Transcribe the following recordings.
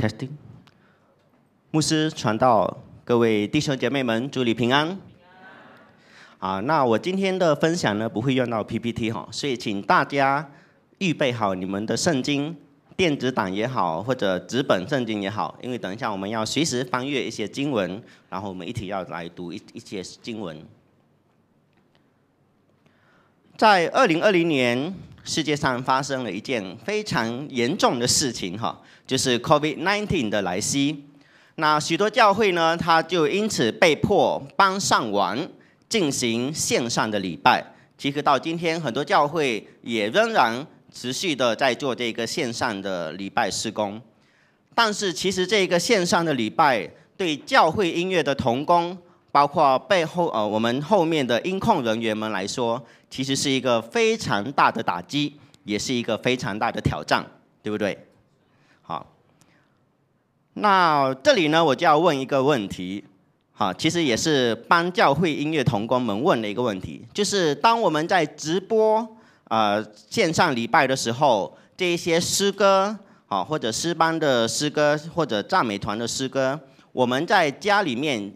testing，牧师传道，各位弟兄姐妹们，祝你平安。啊，那我今天的分享呢，不会用到 PPT 哈，所以请大家预备好你们的圣经，电子档也好，或者纸本圣经也好，因为等一下我们要随时翻阅一些经文，然后我们一起要来读一一些经文。在二零二零年。世界上发生了一件非常严重的事情，哈，就是 c o v i d nineteen 的来袭。那许多教会呢，它就因此被迫搬上网，进行线上的礼拜。其实到今天，很多教会也仍然持续的在做这个线上的礼拜施工。但是，其实这个线上的礼拜对教会音乐的同工。包括背后，呃，我们后面的音控人员们来说，其实是一个非常大的打击，也是一个非常大的挑战，对不对？好，那这里呢，我就要问一个问题，好，其实也是帮教会音乐同工们问的一个问题，就是当我们在直播，呃，线上礼拜的时候，这一些诗歌，好，或者诗班的诗歌，或者赞美团的诗歌，我们在家里面。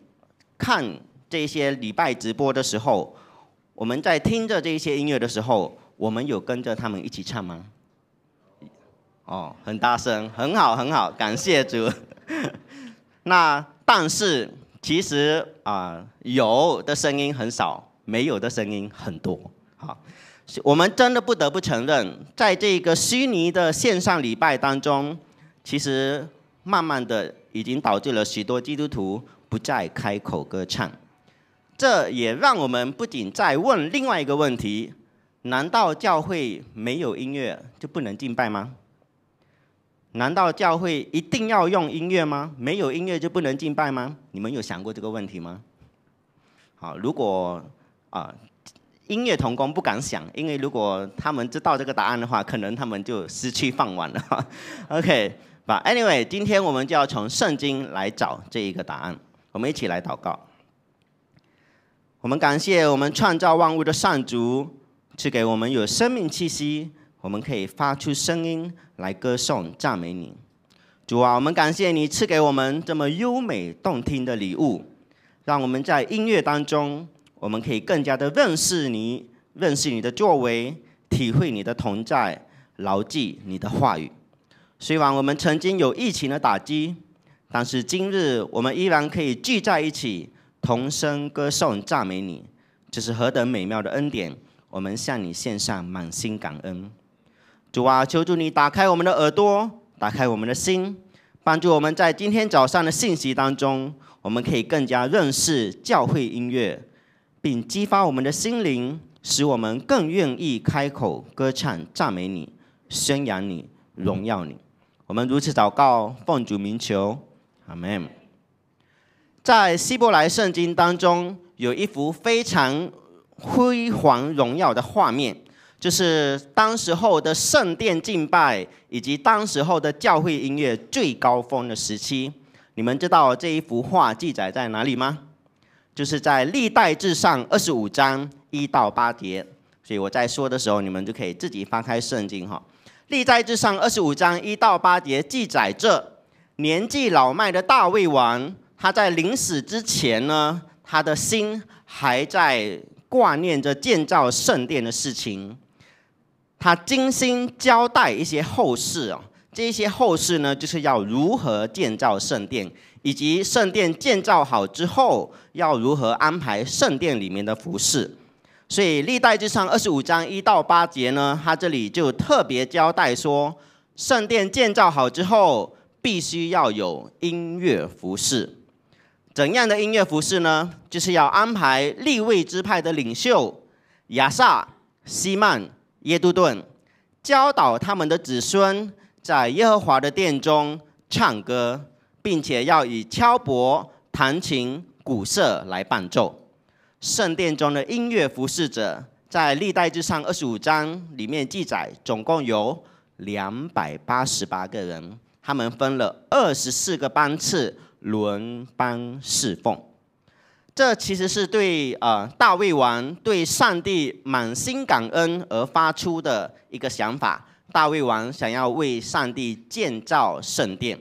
看这些礼拜直播的时候，我们在听着这些音乐的时候，我们有跟着他们一起唱吗？哦，很大声，很好，很好，感谢主。那但是其实啊，有的声音很少，没有的声音很多。好，我们真的不得不承认，在这个虚拟的线上礼拜当中，其实慢慢的已经导致了许多基督徒。不再开口歌唱，这也让我们不仅在问另外一个问题：难道教会没有音乐就不能敬拜吗？难道教会一定要用音乐吗？没有音乐就不能敬拜吗？你们有想过这个问题吗？好，如果啊，音乐童工不敢想，因为如果他们知道这个答案的话，可能他们就失去饭碗了。OK，吧。Anyway，今天我们就要从圣经来找这一个答案。我们一起来祷告。我们感谢我们创造万物的善主，赐给我们有生命气息，我们可以发出声音来歌颂赞美你。主啊，我们感谢你赐给我们这么优美动听的礼物，让我们在音乐当中，我们可以更加的认识你，认识你的作为，体会你的同在，牢记你的话语。虽然我们曾经有疫情的打击。但是今日我们依然可以聚在一起，同声歌颂赞美你，这是何等美妙的恩典！我们向你献上满心感恩。主啊，求主你打开我们的耳朵，打开我们的心，帮助我们在今天早上的信息当中，我们可以更加认识教会音乐，并激发我们的心灵，使我们更愿意开口歌唱赞美你，宣扬你，荣耀你。我们如此祷告，奉主名求。阿门。在希伯来圣经当中，有一幅非常辉煌荣耀的画面，就是当时候的圣殿敬拜以及当时候的教会音乐最高峰的时期。你们知道这一幅画记载在哪里吗？就是在《历代至上》二十五章一到八节。所以我在说的时候，你们就可以自己翻开圣经哈，《历代至上》二十五章一到八节记载着。年纪老迈的大胃王，他在临死之前呢，他的心还在挂念着建造圣殿的事情。他精心交代一些后事哦，这些后事呢，就是要如何建造圣殿，以及圣殿建造好之后要如何安排圣殿里面的服饰。所以，《历代之上》二十五章一到八节呢，他这里就特别交代说，圣殿建造好之后。必须要有音乐服饰。怎样的音乐服饰呢？就是要安排立位之派的领袖亚萨、西曼、耶杜顿，教导他们的子孙在耶和华的殿中唱歌，并且要以敲钹、弹琴、鼓瑟来伴奏。圣殿中的音乐服侍者，在历代之上二十五章里面记载，总共有两百八十八个人。他们分了二十四个班次轮班侍奉，这其实是对呃大卫王对上帝满心感恩而发出的一个想法。大卫王想要为上帝建造圣殿，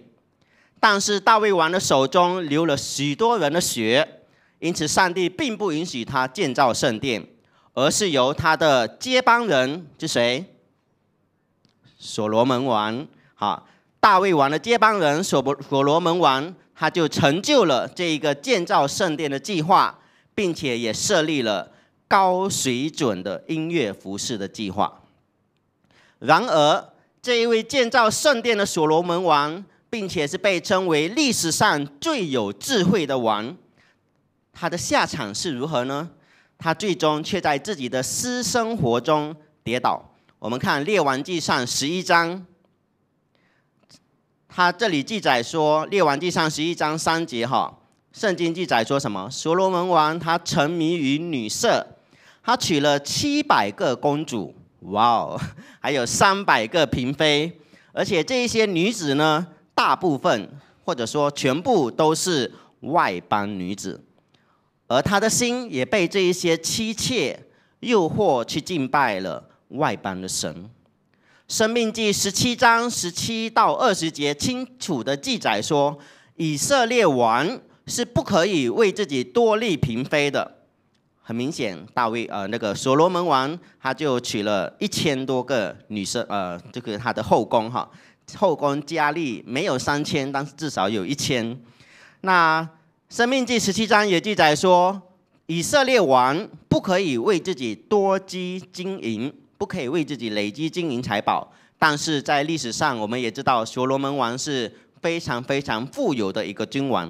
但是大卫王的手中流了许多人的血，因此上帝并不允许他建造圣殿，而是由他的接班人是谁？所罗门王哈。大卫王的接班人所不所罗门王，他就成就了这一个建造圣殿的计划，并且也设立了高水准的音乐服饰的计划。然而，这一位建造圣殿的所罗门王，并且是被称为历史上最有智慧的王，他的下场是如何呢？他最终却在自己的私生活中跌倒。我们看《列王纪》上十一章。他这里记载说，列王记三十一章三节哈，圣经记载说什么？所罗门王他沉迷于女色，他娶了七百个公主，哇哦，还有三百个嫔妃，而且这一些女子呢，大部分或者说全部都是外邦女子，而他的心也被这一些妻妾诱惑去敬拜了外邦的神。生命第十七章十七到二十节清楚的记载说，以色列王是不可以为自己多立嫔妃的。很明显，大卫呃那个所罗门王他就娶了一千多个女生呃，这个他的后宫哈，后宫佳丽没有三千，但是至少有一千。那生命第十七章也记载说，以色列王不可以为自己多积金银。不可以为自己累积金银财宝，但是在历史上，我们也知道所罗门王是非常非常富有的一个君王。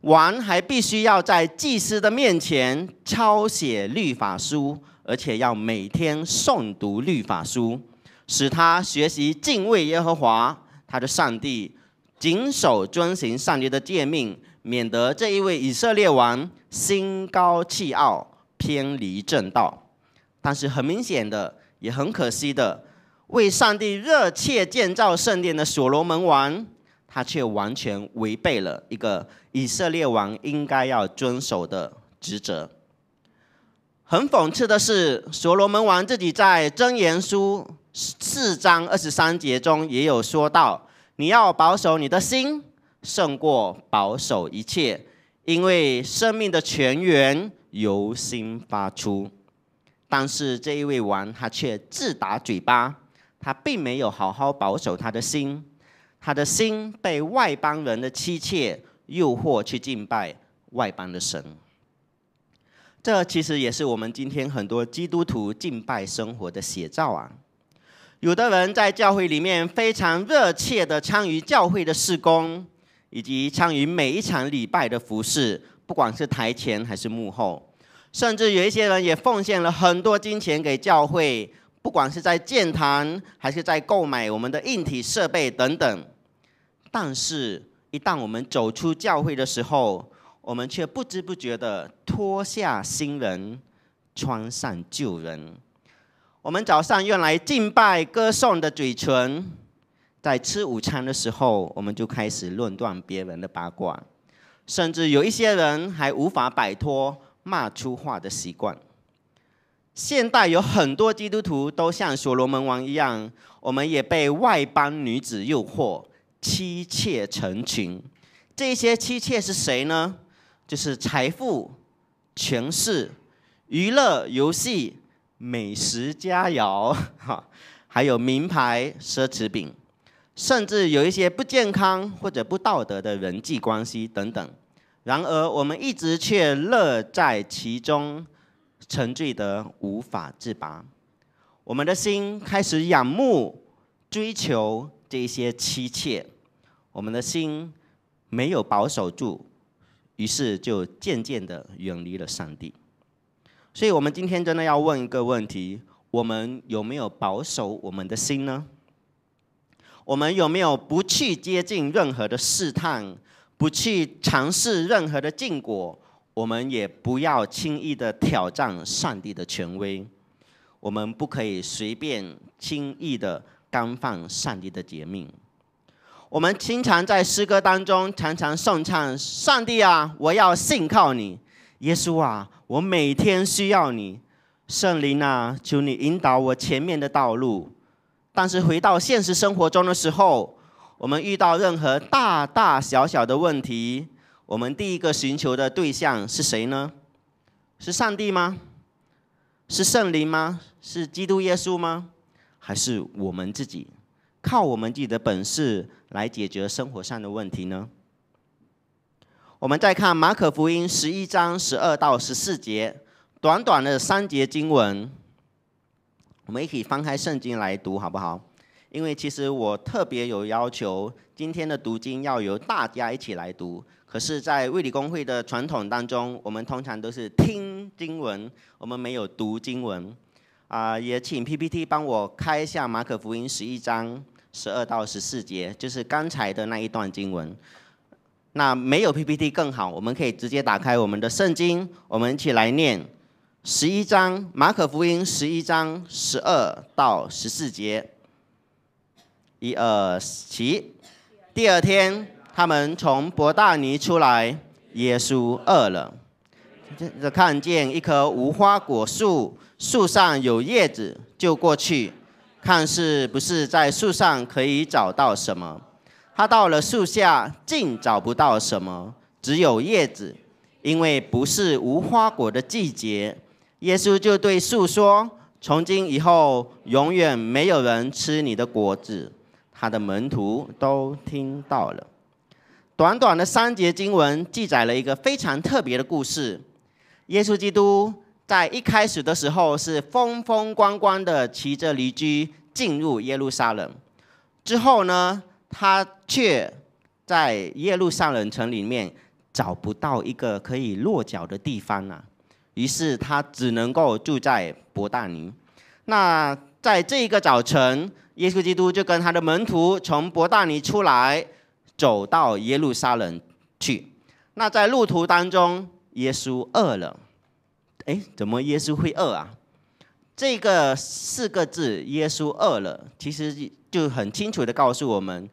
王还必须要在祭司的面前抄写律法书，而且要每天诵读律法书，使他学习敬畏耶和华，他的上帝，谨守遵行上帝的诫命，免得这一位以色列王心高气傲，偏离正道。但是很明显的，也很可惜的，为上帝热切建造圣殿的所罗门王，他却完全违背了一个以色列王应该要遵守的职责。很讽刺的是，所罗门王自己在箴言书四章二十三节中也有说到：“你要保守你的心，胜过保守一切，因为生命的泉源由心发出。”但是这一位王他却自打嘴巴，他并没有好好保守他的心，他的心被外邦人的妻妾诱惑去敬拜外邦的神。这其实也是我们今天很多基督徒敬拜生活的写照啊。有的人在教会里面非常热切的参与教会的事工，以及参与每一场礼拜的服饰，不管是台前还是幕后。甚至有一些人也奉献了很多金钱给教会，不管是在建堂还是在购买我们的硬体设备等等。但是，一旦我们走出教会的时候，我们却不知不觉地脱下新人，穿上旧人。我们早上用来敬拜歌颂的嘴唇，在吃午餐的时候，我们就开始论断别人的八卦。甚至有一些人还无法摆脱。骂出话的习惯。现代有很多基督徒都像所罗门王一样，我们也被外邦女子诱惑，妻妾成群。这些妻妾是谁呢？就是财富、权势、娱乐、游戏、美食佳肴，哈，还有名牌、奢侈品，甚至有一些不健康或者不道德的人际关系等等。然而，我们一直却乐在其中，沉醉得无法自拔。我们的心开始仰慕、追求这些妻妾，我们的心没有保守住，于是就渐渐的远离了上帝。所以，我们今天真的要问一个问题：我们有没有保守我们的心呢？我们有没有不去接近任何的试探？不去尝试任何的禁果，我们也不要轻易的挑战上帝的权威。我们不可以随便轻易的干犯上帝的诫命。我们经常在诗歌当中常常颂唱：“上帝啊，我要信靠你；耶稣啊，我每天需要你；圣灵啊，求你引导我前面的道路。”但是回到现实生活中的时候，我们遇到任何大大小小的问题，我们第一个寻求的对象是谁呢？是上帝吗？是圣灵吗？是基督耶稣吗？还是我们自己，靠我们自己的本事来解决生活上的问题呢？我们再看马可福音十一章十二到十四节，短短的三节经文，我们一起翻开圣经来读，好不好？因为其实我特别有要求，今天的读经要由大家一起来读。可是，在卫理公会的传统当中，我们通常都是听经文，我们没有读经文。啊，也请 PPT 帮我开一下《马可福音》十一章十二到十四节，就是刚才的那一段经文。那没有 PPT 更好，我们可以直接打开我们的圣经，我们一起来念十一章《马可福音》十一章十二到十四节。一二其，第二天，他们从伯大尼出来，耶稣饿了，看见一棵无花果树，树上有叶子，就过去，看是不是在树上可以找到什么。他到了树下，竟找不到什么，只有叶子，因为不是无花果的季节。耶稣就对树说：“从今以后，永远没有人吃你的果子。”他的门徒都听到了。短短的三节经文记载了一个非常特别的故事。耶稣基督在一开始的时候是风风光光的骑着驴驹进入耶路撒冷，之后呢，他却在耶路撒冷城里面找不到一个可以落脚的地方了，于是他只能够住在伯大尼。那在这一个早晨，耶稣基督就跟他的门徒从伯大尼出来，走到耶路撒冷去。那在路途当中，耶稣饿了。哎，怎么耶稣会饿啊？这个四个字“耶稣饿了”，其实就很清楚的告诉我们，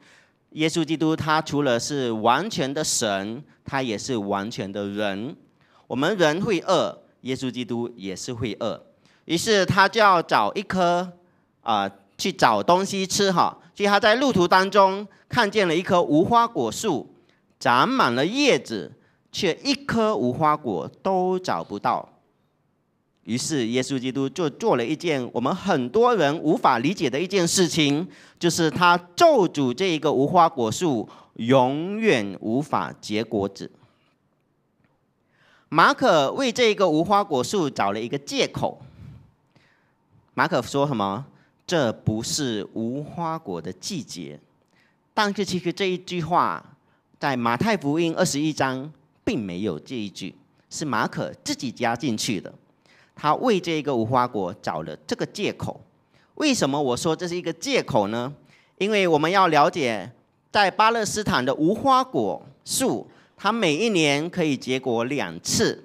耶稣基督他除了是完全的神，他也是完全的人。我们人会饿，耶稣基督也是会饿。于是他就要找一颗啊，去找东西吃哈。所以他在路途当中看见了一棵无花果树，长满了叶子，却一颗无花果都找不到。于是耶稣基督就做了一件我们很多人无法理解的一件事情，就是他咒诅这一个无花果树永远无法结果子。马可为这一个无花果树找了一个借口。马可说什么？这不是无花果的季节。但是其实这一句话在马太福音二十一章并没有这一句，是马可自己加进去的。他为这个无花果找了这个借口。为什么我说这是一个借口呢？因为我们要了解，在巴勒斯坦的无花果树，它每一年可以结果两次，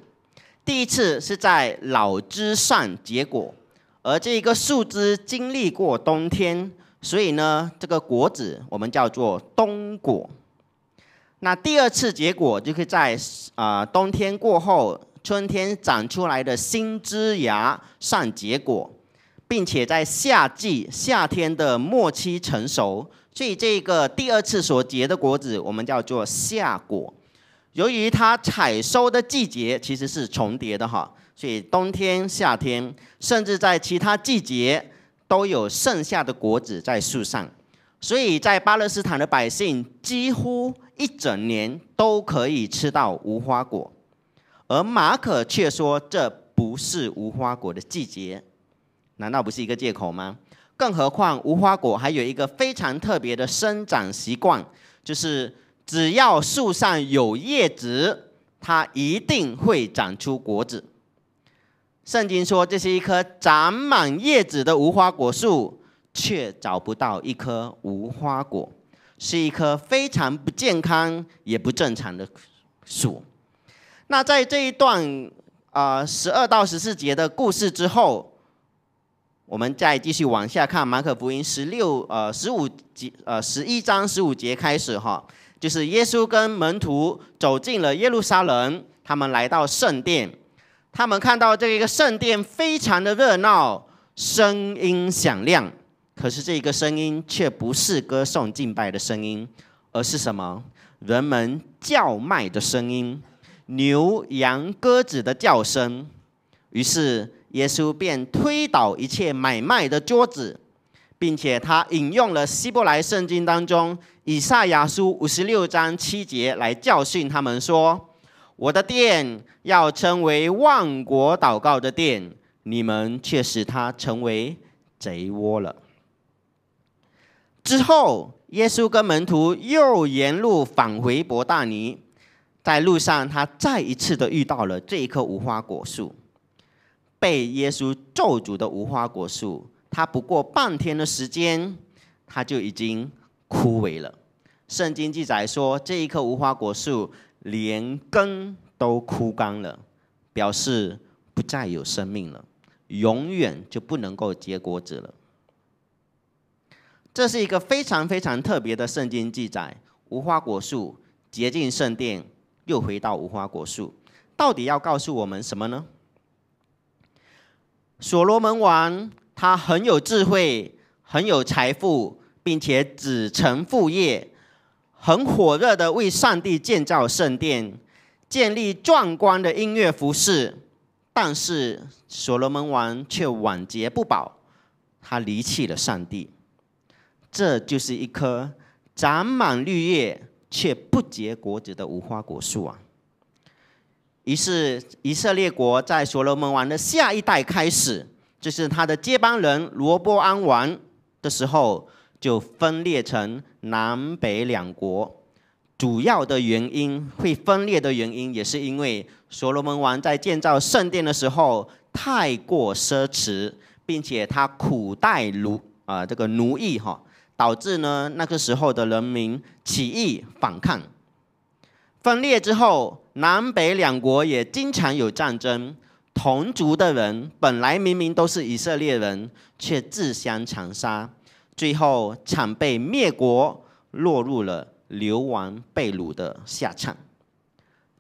第一次是在老枝上结果。而这个树枝经历过冬天，所以呢，这个果子我们叫做冬果。那第二次结果就是在啊冬天过后，春天长出来的新枝芽上结果，并且在夏季夏天的末期成熟，所以这个第二次所结的果子我们叫做夏果。由于它采收的季节其实是重叠的哈。所以冬天、夏天，甚至在其他季节，都有剩下的果子在树上。所以在巴勒斯坦的百姓几乎一整年都可以吃到无花果，而马可却说这不是无花果的季节，难道不是一个借口吗？更何况无花果还有一个非常特别的生长习惯，就是只要树上有叶子，它一定会长出果子。圣经说，这是一棵长满叶子的无花果树，却找不到一颗无花果，是一棵非常不健康也不正常的树。那在这一段啊，十二到十四节的故事之后，我们再继续往下看马可福音十六呃十五节呃十一章十五节开始哈，就是耶稣跟门徒走进了耶路撒冷，他们来到圣殿。他们看到这个圣殿非常的热闹，声音响亮，可是这个声音却不是歌颂敬拜的声音，而是什么？人们叫卖的声音，牛羊鸽子的叫声。于是耶稣便推倒一切买卖的桌子，并且他引用了希伯来圣经当中以赛亚书五十六章七节来教训他们说。我的殿要称为万国祷告的殿，你们却使它成为贼窝了。之后，耶稣跟门徒又沿路返回伯大尼，在路上，他再一次的遇到了这一棵无花果树。被耶稣咒诅的无花果树，它不过半天的时间，它就已经枯萎了。圣经记载说，这一棵无花果树。连根都枯干了，表示不再有生命了，永远就不能够结果子了。这是一个非常非常特别的圣经记载：无花果树洁净圣殿，又回到无花果树，到底要告诉我们什么呢？所罗门王他很有智慧，很有财富，并且子承父业。很火热的为上帝建造圣殿，建立壮观的音乐服饰，但是所罗门王却晚节不保，他离弃了上帝。这就是一棵长满绿叶却不结果子的无花果树啊。于是以色列国在所罗门王的下一代开始，就是他的接班人罗波安王的时候，就分裂成。南北两国主要的原因，会分裂的原因，也是因为所罗门王在建造圣殿的时候太过奢侈，并且他苦待奴啊这个奴役哈，导致呢那个时候的人民起义反抗。分裂之后，南北两国也经常有战争。同族的人本来明明都是以色列人，却自相残杀。最后惨被灭国，落入了流亡被掳的下场。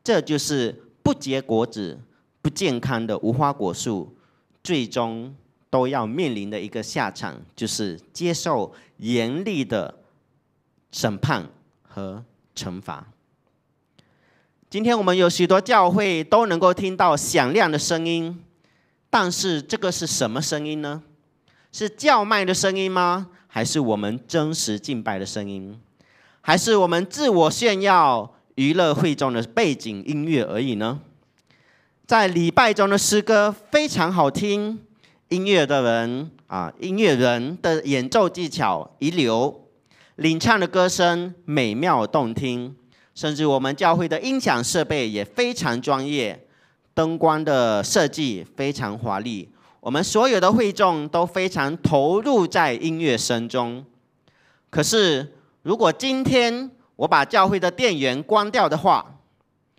这就是不结果子、不健康的无花果树，最终都要面临的一个下场，就是接受严厉的审判和惩罚。今天我们有许多教会都能够听到响亮的声音，但是这个是什么声音呢？是叫卖的声音吗？还是我们真实敬拜的声音，还是我们自我炫耀、娱乐会中的背景音乐而已呢？在礼拜中的诗歌非常好听，音乐的人啊，音乐人的演奏技巧一流，领唱的歌声美妙动听，甚至我们教会的音响设备也非常专业，灯光的设计非常华丽。我们所有的会众都非常投入在音乐声中。可是，如果今天我把教会的电源关掉的话，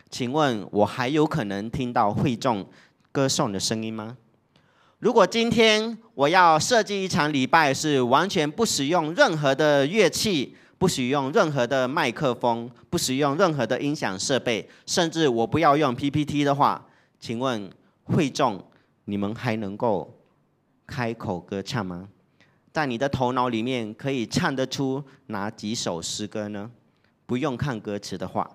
请问我还有可能听到会众歌颂的声音吗？如果今天我要设计一场礼拜，是完全不使用任何的乐器，不使用任何的麦克风，不使用任何的音响设备，甚至我不要用 PPT 的话，请问会众？你们还能够开口歌唱吗？在你的头脑里面可以唱得出哪几首诗歌呢？不用看歌词的话，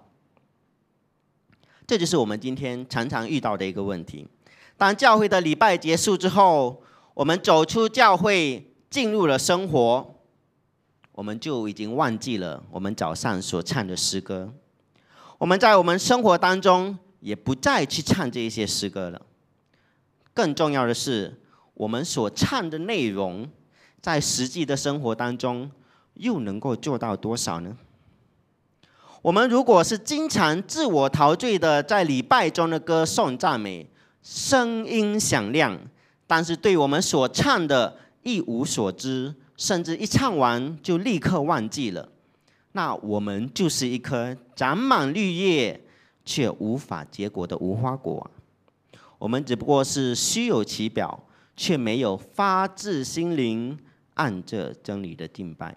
这就是我们今天常常遇到的一个问题。当教会的礼拜结束之后，我们走出教会，进入了生活，我们就已经忘记了我们早上所唱的诗歌。我们在我们生活当中也不再去唱这一些诗歌了。更重要的是，我们所唱的内容，在实际的生活当中又能够做到多少呢？我们如果是经常自我陶醉的，在礼拜中的歌颂赞美，声音响亮，但是对我们所唱的一无所知，甚至一唱完就立刻忘记了，那我们就是一颗长满绿叶却无法结果的无花果。我们只不过是虚有其表，却没有发自心灵按着真理的敬拜。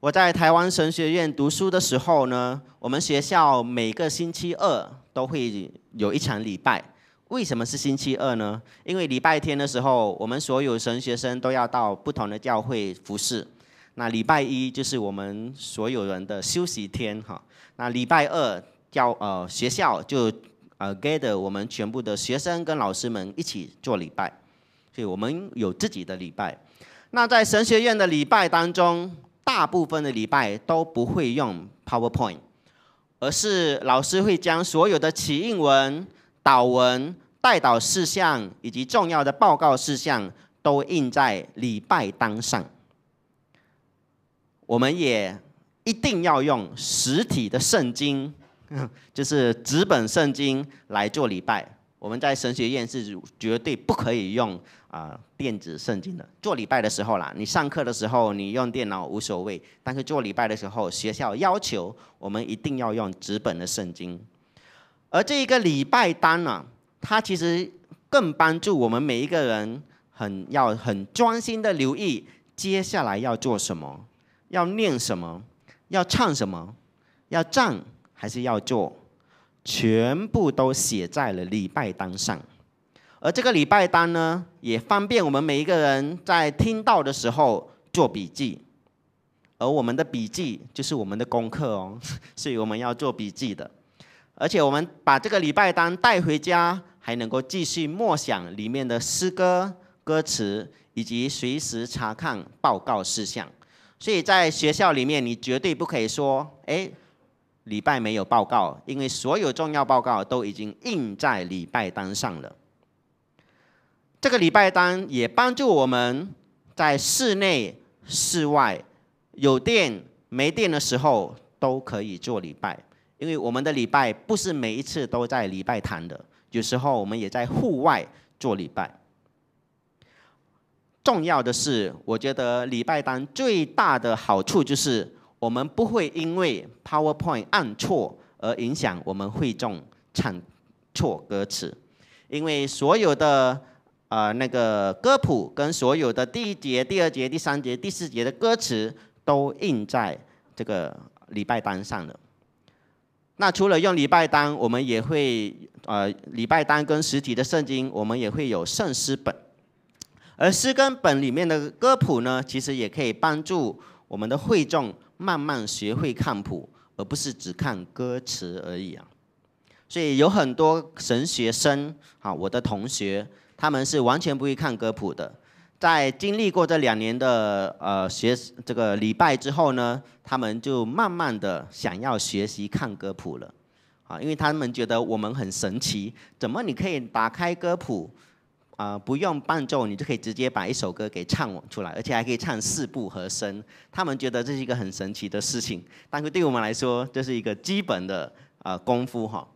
我在台湾神学院读书的时候呢，我们学校每个星期二都会有一场礼拜。为什么是星期二呢？因为礼拜天的时候，我们所有神学生都要到不同的教会服侍。那礼拜一就是我们所有人的休息天，哈。那礼拜二教呃学校就呃，gather 我们全部的学生跟老师们一起做礼拜，所以我们有自己的礼拜。那在神学院的礼拜当中，大部分的礼拜都不会用 PowerPoint，而是老师会将所有的起印文、导文、带导事项以及重要的报告事项都印在礼拜单上。我们也一定要用实体的圣经。就是纸本圣经来做礼拜。我们在神学院是绝对不可以用啊电子圣经的。做礼拜的时候啦，你上课的时候你用电脑无所谓，但是做礼拜的时候，学校要求我们一定要用纸本的圣经。而这一个礼拜单呢，它其实更帮助我们每一个人很要很专心的留意接下来要做什么，要念什么，要唱什么，要站。还是要做，全部都写在了礼拜单上，而这个礼拜单呢，也方便我们每一个人在听到的时候做笔记，而我们的笔记就是我们的功课哦，所以我们要做笔记的，而且我们把这个礼拜单带回家，还能够继续默想里面的诗歌歌词，以及随时查看报告事项，所以在学校里面，你绝对不可以说，哎。礼拜没有报告，因为所有重要报告都已经印在礼拜单上了。这个礼拜单也帮助我们，在室内、室外、有电没电的时候都可以做礼拜，因为我们的礼拜不是每一次都在礼拜堂的，有时候我们也在户外做礼拜。重要的是，我觉得礼拜单最大的好处就是。我们不会因为 PowerPoint 按错而影响我们会众唱错歌词，因为所有的呃那个歌谱跟所有的第一节、第二节、第三节、第四节的歌词都印在这个礼拜单上了。那除了用礼拜单，我们也会呃礼拜单跟实体的圣经，我们也会有圣诗本，而诗根本里面的歌谱呢，其实也可以帮助。我们的会众慢慢学会看谱，而不是只看歌词而已啊。所以有很多神学生，啊，我的同学，他们是完全不会看歌谱的。在经历过这两年的呃学这个礼拜之后呢，他们就慢慢的想要学习看歌谱了，啊，因为他们觉得我们很神奇，怎么你可以打开歌谱？啊，不用伴奏，你就可以直接把一首歌给唱出来，而且还可以唱四部和声。他们觉得这是一个很神奇的事情，但是对我们来说，这是一个基本的呃功夫哈。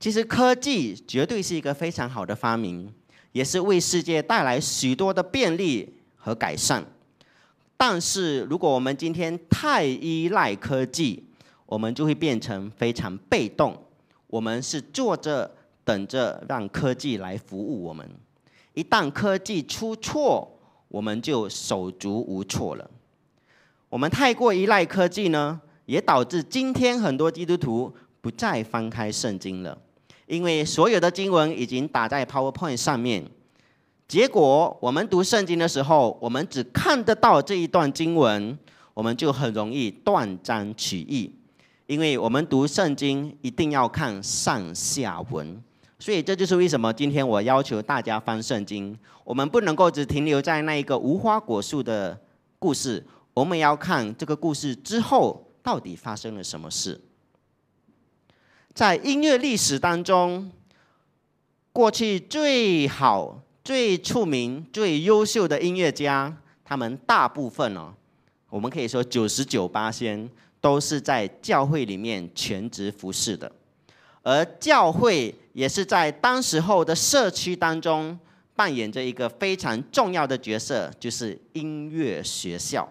其实科技绝对是一个非常好的发明，也是为世界带来许多的便利和改善。但是如果我们今天太依赖科技，我们就会变成非常被动，我们是坐着等着让科技来服务我们。一旦科技出错，我们就手足无措了。我们太过依赖科技呢，也导致今天很多基督徒不再翻开圣经了，因为所有的经文已经打在 PowerPoint 上面。结果我们读圣经的时候，我们只看得到这一段经文，我们就很容易断章取义，因为我们读圣经一定要看上下文。所以这就是为什么今天我要求大家翻圣经。我们不能够只停留在那一个无花果树的故事，我们要看这个故事之后到底发生了什么事。在音乐历史当中，过去最好、最出名、最优秀的音乐家，他们大部分哦，我们可以说九十九八仙都是在教会里面全职服侍的。而教会也是在当时候的社区当中扮演着一个非常重要的角色，就是音乐学校。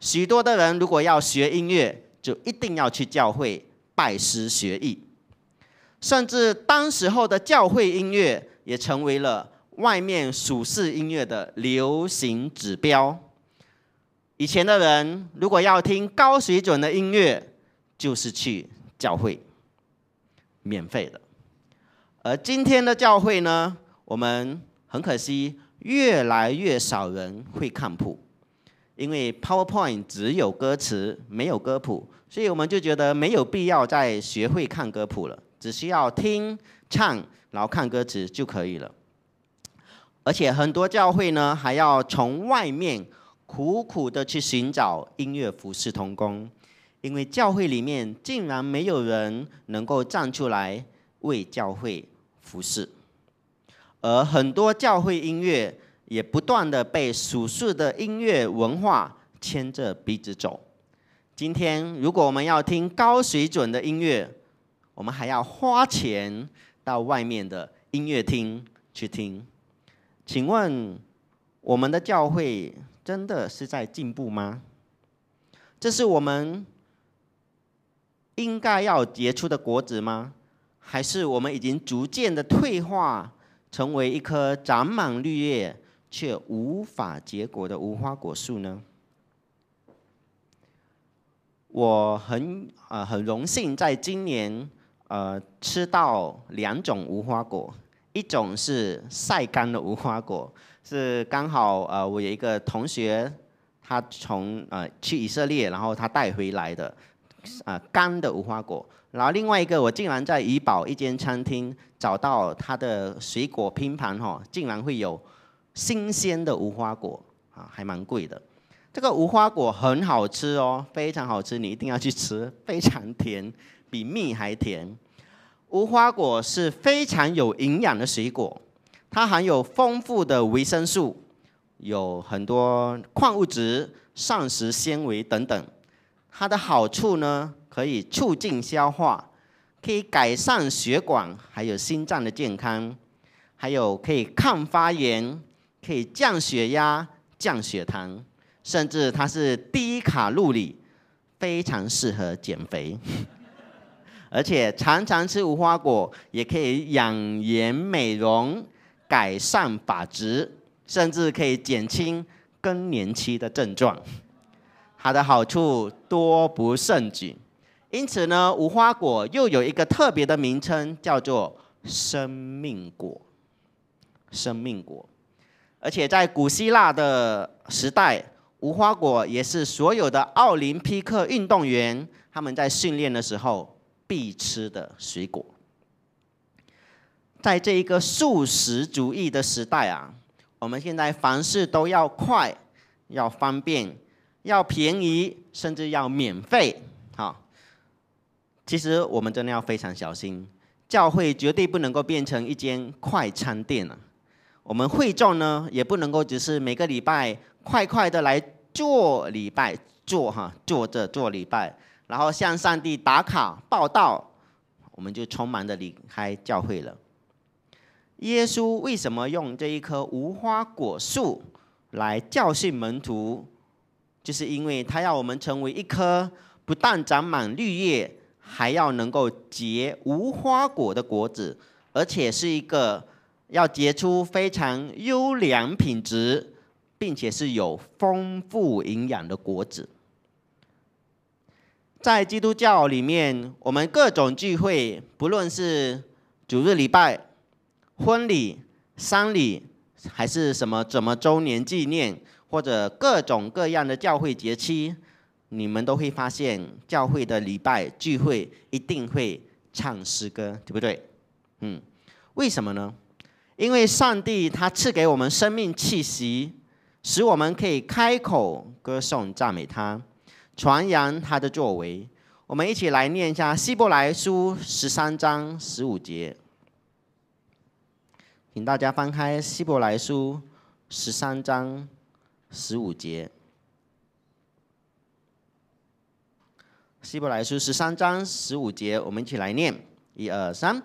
许多的人如果要学音乐，就一定要去教会拜师学艺。甚至当时候的教会音乐也成为了外面俗世音乐的流行指标。以前的人如果要听高水准的音乐，就是去教会。免费的，而今天的教会呢，我们很可惜，越来越少人会看谱，因为 PowerPoint 只有歌词没有歌谱，所以我们就觉得没有必要再学会看歌谱了，只需要听唱，然后看歌词就可以了。而且很多教会呢，还要从外面苦苦的去寻找音乐服饰童工。因为教会里面竟然没有人能够站出来为教会服侍，而很多教会音乐也不断的被世数的音乐文化牵着鼻子走。今天，如果我们要听高水准的音乐，我们还要花钱到外面的音乐厅去听。请问，我们的教会真的是在进步吗？这是我们。应该要结出的果子吗？还是我们已经逐渐的退化，成为一棵长满绿叶却无法结果的无花果树呢？我很啊很荣幸在今年呃吃到两种无花果，一种是晒干的无花果，是刚好啊我有一个同学，他从呃去以色列，然后他带回来的。啊，干的无花果，然后另外一个，我竟然在怡保一间餐厅找到它的水果拼盘哈，竟然会有新鲜的无花果啊，还蛮贵的。这个无花果很好吃哦，非常好吃，你一定要去吃，非常甜，比蜜还甜。无花果是非常有营养的水果，它含有丰富的维生素，有很多矿物质、膳食纤维等等。它的好处呢，可以促进消化，可以改善血管，还有心脏的健康，还有可以抗发炎，可以降血压、降血糖，甚至它是低卡路里，非常适合减肥。而且常常吃无花果，也可以养颜美容，改善发质，甚至可以减轻更年期的症状。它的好处多不胜举，因此呢，无花果又有一个特别的名称，叫做“生命果”。生命果，而且在古希腊的时代，无花果也是所有的奥林匹克运动员他们在训练的时候必吃的水果。在这一个素食主义的时代啊，我们现在凡事都要快，要方便。要便宜，甚至要免费，哈，其实我们真的要非常小心，教会绝对不能够变成一间快餐店了。我们会众呢，也不能够只是每个礼拜快快的来做礼拜，做哈做这做礼拜，然后向上帝打卡报道，我们就匆忙的离开教会了。耶稣为什么用这一棵无花果树来教训门徒？就是因为它要我们成为一棵不但长满绿叶，还要能够结无花果的果子，而且是一个要结出非常优良品质，并且是有丰富营养的果子。在基督教里面，我们各种聚会，不论是主日礼拜、婚礼、丧礼，还是什么怎么周年纪念。或者各种各样的教会节期，你们都会发现，教会的礼拜聚会一定会唱诗歌，对不对？嗯，为什么呢？因为上帝他赐给我们生命气息，使我们可以开口歌颂赞美他，传扬他的作为。我们一起来念一下希伯来书十三章十五节，请大家翻开希伯来书十三章。十五节，希伯来书十三章十五节，我们一起来念：一二三，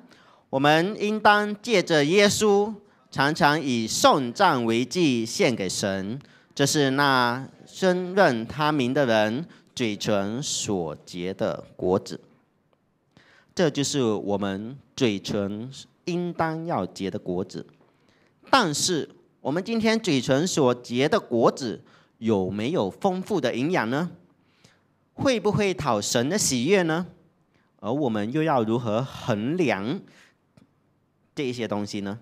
我们应当借着耶稣，常常以送葬为祭献给神，这是那深认他名的人嘴唇所结的果子。这就是我们嘴唇应当要结的果子，但是。我们今天嘴唇所结的果子有没有丰富的营养呢？会不会讨神的喜悦呢？而我们又要如何衡量这一些东西呢？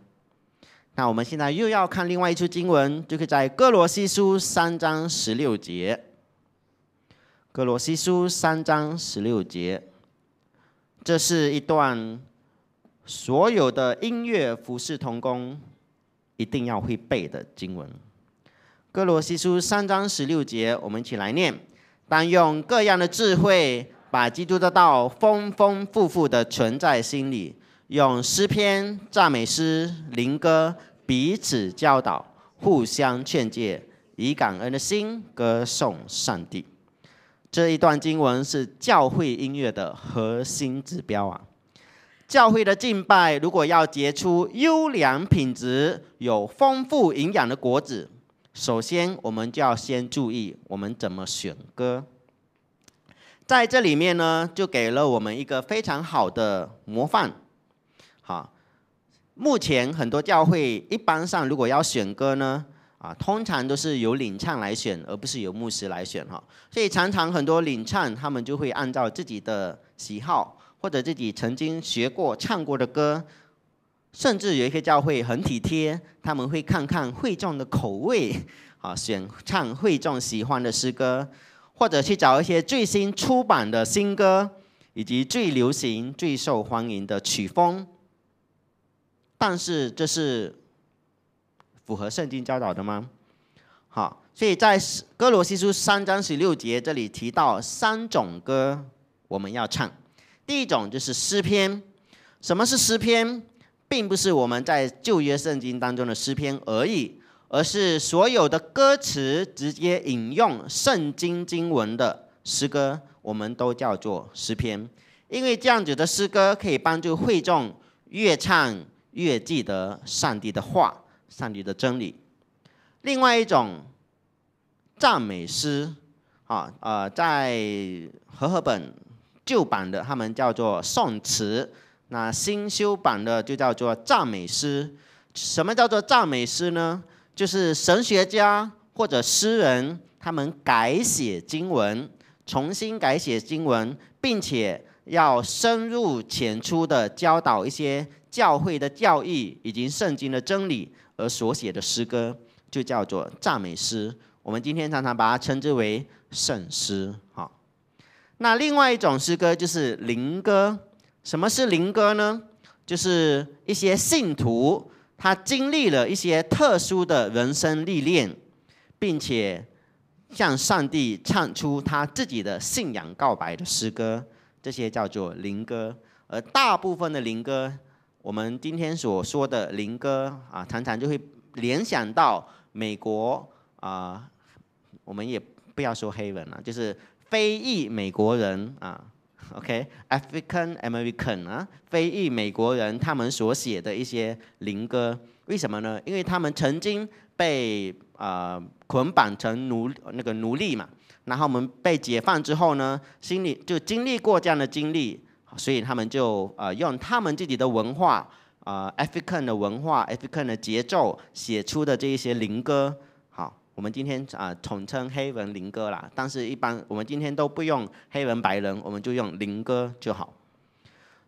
那我们现在又要看另外一处经文，就是在哥罗西书三章十六节。哥罗西书三章十六节，这是一段所有的音乐服饰同工。一定要会背的经文，《哥罗西书》三章十六节，我们一起来念：当用各样的智慧，把基督的道丰丰富富的存，在心里，用诗篇、赞美诗、灵歌彼此教导，互相劝诫，以感恩的心歌颂上帝。这一段经文是教会音乐的核心指标啊！教会的敬拜，如果要结出优良品质、有丰富营养的果子，首先我们就要先注意我们怎么选歌。在这里面呢，就给了我们一个非常好的模范。好，目前很多教会一般上如果要选歌呢，啊，通常都是由领唱来选，而不是由牧师来选。哈，所以常常很多领唱他们就会按照自己的喜好。或者自己曾经学过唱过的歌，甚至有一些教会很体贴，他们会看看会众的口味，啊，选唱会众喜欢的诗歌，或者去找一些最新出版的新歌，以及最流行、最受欢迎的曲风。但是这是符合圣经教导的吗？好，所以在哥罗西书三章十六节这里提到三种歌，我们要唱。第一种就是诗篇，什么是诗篇，并不是我们在旧约圣经当中的诗篇而已，而是所有的歌词直接引用圣经经文的诗歌，我们都叫做诗篇。因为这样子的诗歌可以帮助会众越唱越记得上帝的话、上帝的真理。另外一种赞美诗，啊呃，在和合本。旧版的他们叫做宋词，那新修版的就叫做赞美诗。什么叫做赞美诗呢？就是神学家或者诗人他们改写经文，重新改写经文，并且要深入浅出的教导一些教会的教义以及圣经的真理，而所写的诗歌就叫做赞美诗。我们今天常常把它称之为圣诗。那另外一种诗歌就是灵歌。什么是灵歌呢？就是一些信徒他经历了一些特殊的人生历练，并且向上帝唱出他自己的信仰告白的诗歌，这些叫做灵歌。而大部分的灵歌，我们今天所说的灵歌啊，常常就会联想到美国啊，我们也不要说黑人了，就是。非裔美国人啊，OK，African American 啊，非裔美国人他们所写的一些灵歌，为什么呢？因为他们曾经被啊捆绑成奴那个奴隶嘛，然后我们被解放之后呢，心里就经历过这样的经历，所以他们就啊用他们自己的文化啊 African 的文化，African 的节奏写出的这一些灵歌。我们今天啊，统称黑文灵歌啦，但是一般我们今天都不用黑人白人，我们就用灵歌就好。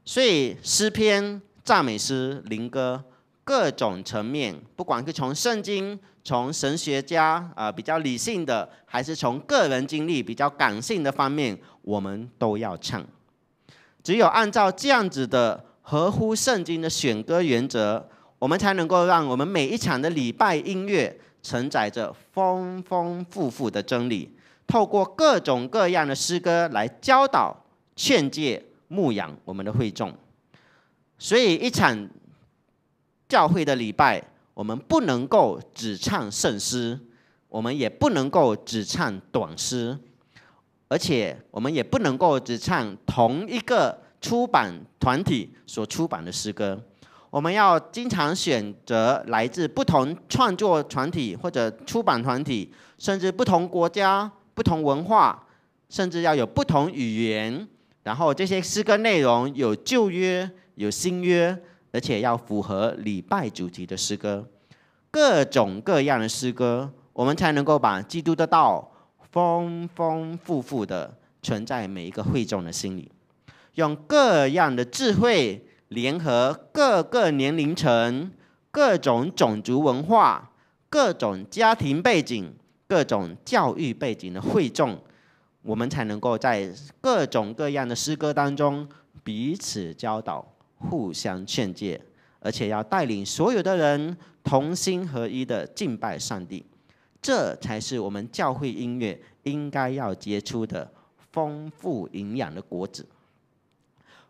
所以诗篇、赞美诗、灵歌各种层面，不管是从圣经、从神学家啊比较理性的，还是从个人经历比较感性的方面，我们都要唱。只有按照这样子的合乎圣经的选歌原则，我们才能够让我们每一场的礼拜音乐。承载着丰丰富富的真理，透过各种各样的诗歌来教导、劝诫、牧养我们的会众。所以，一场教会的礼拜，我们不能够只唱圣诗，我们也不能够只唱短诗，而且我们也不能够只唱同一个出版团体所出版的诗歌。我们要经常选择来自不同创作团体或者出版团体，甚至不同国家、不同文化，甚至要有不同语言。然后这些诗歌内容有旧约、有新约，而且要符合礼拜主题的诗歌，各种各样的诗歌，我们才能够把基督的道丰丰富富的存在每一个会众的心里，用各样的智慧。联合各个年龄层、各种种族文化、各种家庭背景、各种教育背景的会众，我们才能够在各种各样的诗歌当中彼此教导、互相劝诫，而且要带领所有的人同心合一的敬拜上帝。这才是我们教会音乐应该要结出的丰富营养的果子。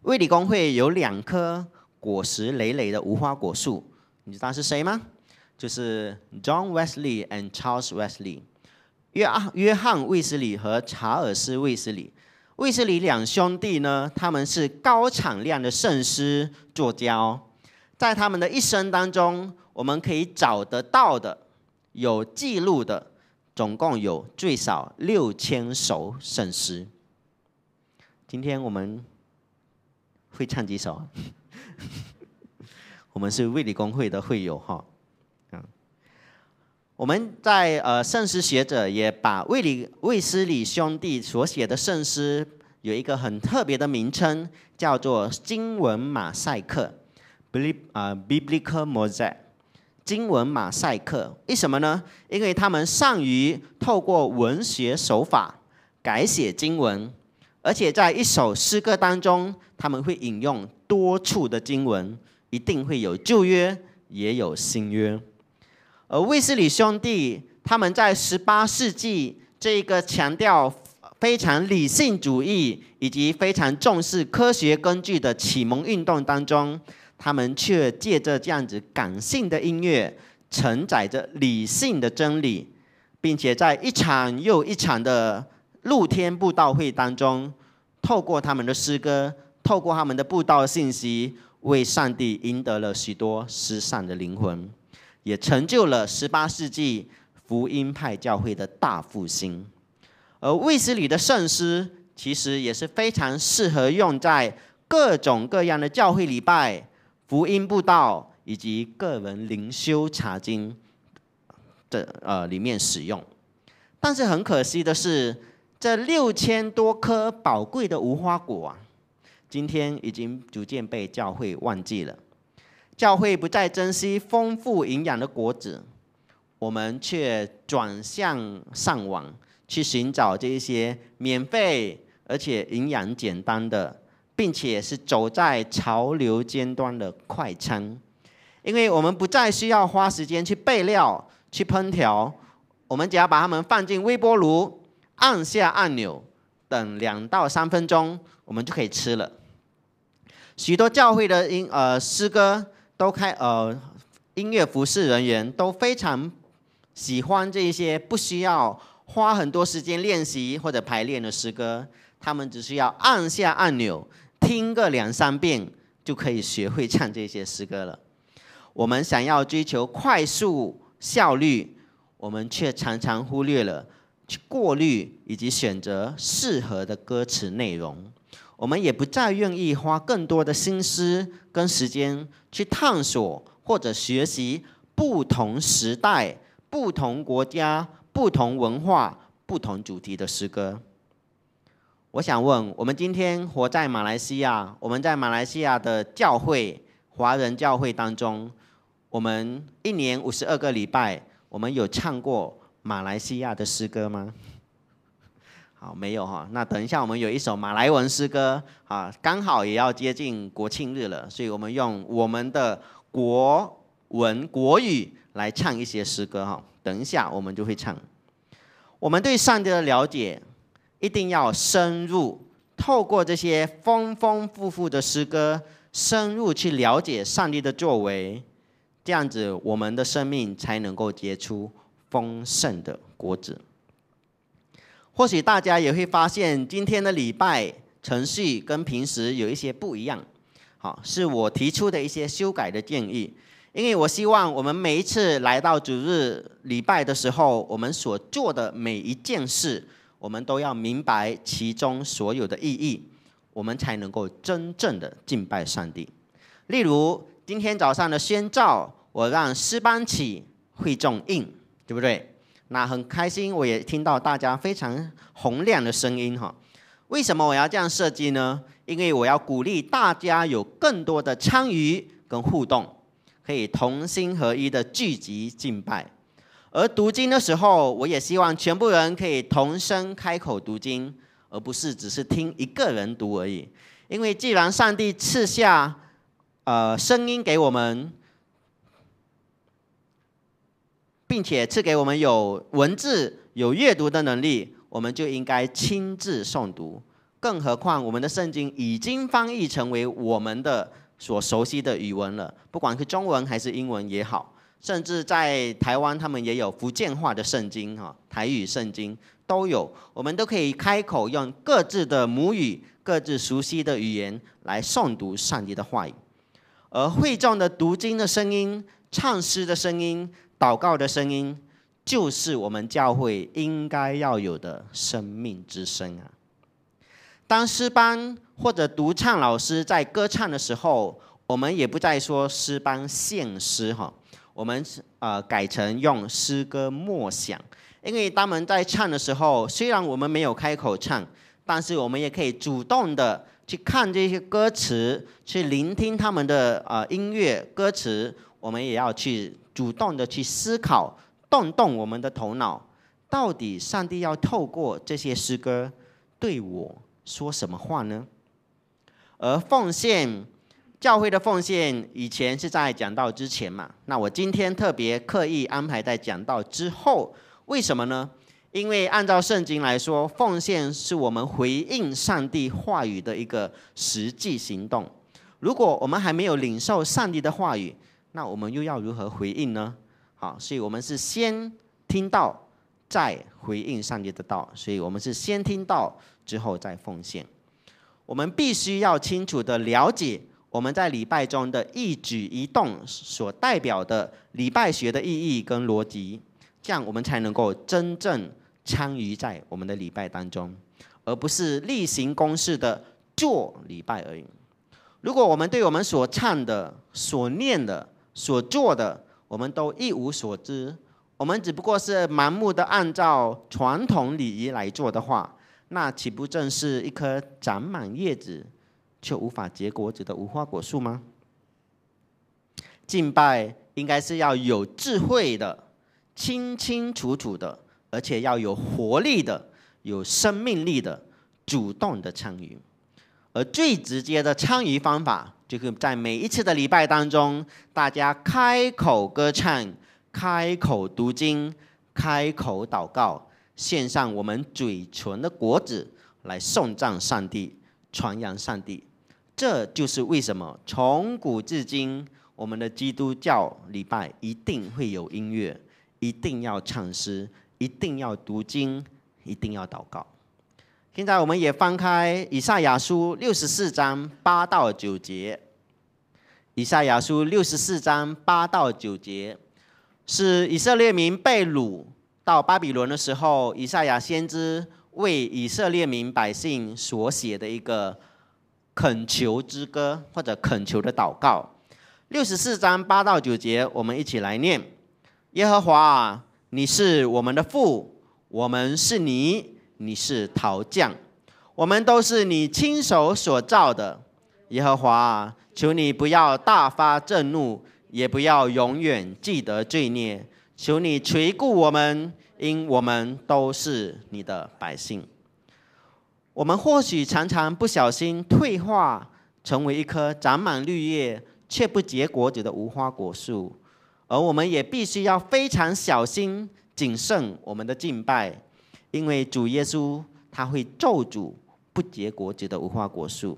卫理公会有两棵果实累累的无花果树，你知道是谁吗？就是 John Wesley and Charles Wesley，约啊约翰卫斯理和查尔斯卫斯理。卫斯理两兄弟呢，他们是高产量的圣诗作家。哦。在他们的一生当中，我们可以找得到的、有记录的，总共有最少六千首圣诗。今天我们。会唱几首？我们是卫理公会的会友哈，嗯，我们在呃圣诗学者也把卫理卫斯理兄弟所写的圣诗有一个很特别的名称，叫做经文马赛克，bible 啊 biblical mosaic，经文马赛克为什么呢？因为他们善于透过文学手法改写经文。而且在一首诗歌当中，他们会引用多处的经文，一定会有旧约，也有新约。而卫斯理兄弟他们在十八世纪这个强调非常理性主义以及非常重视科学根据的启蒙运动当中，他们却借着这样子感性的音乐，承载着理性的真理，并且在一场又一场的露天布道会当中。透过他们的诗歌，透过他们的布道信息，为上帝赢得了许多失散的灵魂，也成就了十八世纪福音派教会的大复兴。而卫斯理的圣诗其实也是非常适合用在各种各样的教会礼拜、福音布道以及个人灵修查经的呃里面使用。但是很可惜的是。这六千多颗宝贵的无花果啊，今天已经逐渐被教会忘记了。教会不再珍惜丰富营养的果子，我们却转向上网去寻找这些免费而且营养简单的，并且是走在潮流尖端的快餐。因为我们不再需要花时间去备料、去烹调，我们只要把它们放进微波炉。按下按钮，等两到三分钟，我们就可以吃了。许多教会的音呃诗歌都开呃音乐服饰人员都非常喜欢这一些不需要花很多时间练习或者排练的诗歌，他们只需要按下按钮，听个两三遍就可以学会唱这些诗歌了。我们想要追求快速效率，我们却常常忽略了。去过滤以及选择适合的歌词内容，我们也不再愿意花更多的心思跟时间去探索或者学习不同时代、不同国家、不同文化、不同主题的诗歌。我想问，我们今天活在马来西亚，我们在马来西亚的教会（华人教会）当中，我们一年五十二个礼拜，我们有唱过。马来西亚的诗歌吗？好，没有哈。那等一下，我们有一首马来文诗歌啊，刚好也要接近国庆日了，所以我们用我们的国文国语来唱一些诗歌哈。等一下我们就会唱。我们对上帝的了解一定要深入，透过这些丰丰富富的诗歌，深入去了解上帝的作为，这样子我们的生命才能够杰出。丰盛的果子。或许大家也会发现，今天的礼拜程序跟平时有一些不一样。好，是我提出的一些修改的建议，因为我希望我们每一次来到主日礼拜的时候，我们所做的每一件事，我们都要明白其中所有的意义，我们才能够真正的敬拜上帝。例如，今天早上的宣召，我让施邦起会众应。对不对？那很开心，我也听到大家非常洪亮的声音哈。为什么我要这样设计呢？因为我要鼓励大家有更多的参与跟互动，可以同心合一的聚集敬拜。而读经的时候，我也希望全部人可以同声开口读经，而不是只是听一个人读而已。因为既然上帝赐下，呃，声音给我们。并且赐给我们有文字、有阅读的能力，我们就应该亲自诵读。更何况我们的圣经已经翻译成为我们的所熟悉的语文了，不管是中文还是英文也好，甚至在台湾他们也有福建话的圣经，哈，台语圣经都有，我们都可以开口用各自的母语、各自熟悉的语言来诵读上帝的话语。而会众的读经的声音、唱诗的声音。祷告的声音就是我们教会应该要有的生命之声啊！当诗班或者独唱老师在歌唱的时候，我们也不再说诗班献诗哈，我们呃改成用诗歌默想，因为他们在唱的时候，虽然我们没有开口唱，但是我们也可以主动的去看这些歌词，去聆听他们的啊音乐歌词，我们也要去。主动的去思考，动动我们的头脑，到底上帝要透过这些诗歌对我说什么话呢？而奉献，教会的奉献，以前是在讲道之前嘛？那我今天特别刻意安排在讲道之后，为什么呢？因为按照圣经来说，奉献是我们回应上帝话语的一个实际行动。如果我们还没有领受上帝的话语，那我们又要如何回应呢？好，所以我们是先听到再回应上帝的道，所以我们是先听到之后再奉献。我们必须要清楚的了解我们在礼拜中的一举一动所代表的礼拜学的意义跟逻辑，这样我们才能够真正参与在我们的礼拜当中，而不是例行公事的做礼拜而已。如果我们对我们所唱的、所念的，所做的，我们都一无所知。我们只不过是盲目的按照传统礼仪来做的话，那岂不正是一棵长满叶子却无法结果子的无花果树吗？敬拜应该是要有智慧的、清清楚楚的，而且要有活力的、有生命力的、主动的参与。而最直接的参与方法。就是在每一次的礼拜当中，大家开口歌唱，开口读经，开口祷告，献上我们嘴唇的果子来颂赞上帝、传扬上帝。这就是为什么从古至今，我们的基督教礼拜一定会有音乐，一定要唱诗，一定要读经，一定要祷告。现在我们也翻开《以赛亚书》六十四章八到九节，《以赛亚书》六十四章八到九节，是以色列民被掳到巴比伦的时候，以赛亚先知为以色列民百姓所写的一个恳求之歌或者恳求的祷告。六十四章八到九节，我们一起来念：耶和华，你是我们的父，我们是你。你是陶匠，我们都是你亲手所造的。耶和华，求你不要大发震怒，也不要永远记得罪孽。求你垂顾我们，因我们都是你的百姓。我们或许常常不小心退化，成为一棵长满绿叶却不结果子的无花果树，而我们也必须要非常小心谨慎我们的敬拜。因为主耶稣他会咒诅不结果子的无花果树，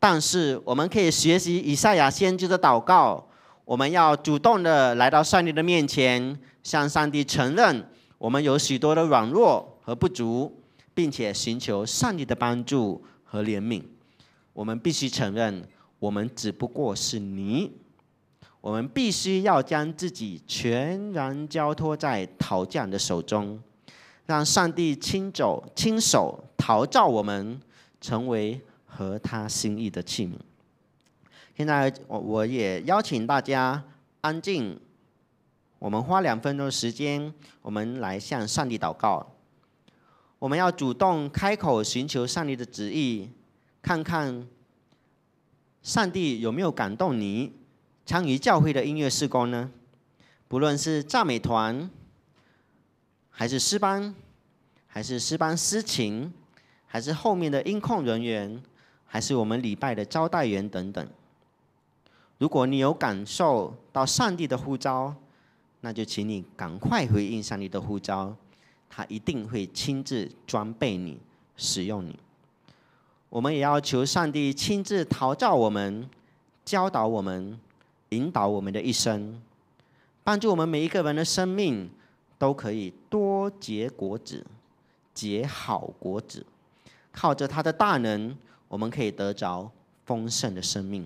但是我们可以学习以赛亚先知的祷告。我们要主动的来到上帝的面前，向上帝承认我们有许多的软弱和不足，并且寻求上帝的帮助和怜悯。我们必须承认，我们只不过是你。我们必须要将自己全然交托在讨价的手中。让上帝亲走亲手陶造我们，成为合他心意的器皿。现在，我我也邀请大家安静。我们花两分钟时间，我们来向上帝祷告。我们要主动开口寻求上帝的旨意，看看上帝有没有感动你参与教会的音乐事工呢？不论是赞美团。还是诗班，还是诗班私情，还是后面的音控人员，还是我们礼拜的招待员等等。如果你有感受到上帝的呼召，那就请你赶快回应上帝的呼召，他一定会亲自装备你，使用你。我们也要求上帝亲自陶造我们，教导我们，引导我们的一生，帮助我们每一个人的生命。都可以多结果子，结好果子，靠着他的大能，我们可以得着丰盛的生命。